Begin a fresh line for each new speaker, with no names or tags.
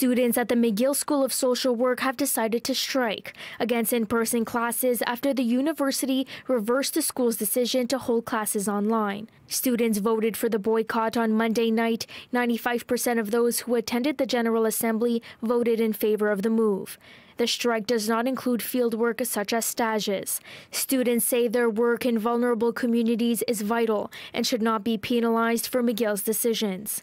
Students at the McGill School of Social Work have decided to strike against in-person classes after the university reversed the school's decision to hold classes online. Students voted for the boycott on Monday night. 95% of those who attended the General Assembly voted in favor of the move. The strike does not include fieldwork such as stages. Students say their work in vulnerable communities is vital and should not be penalized for McGill's decisions.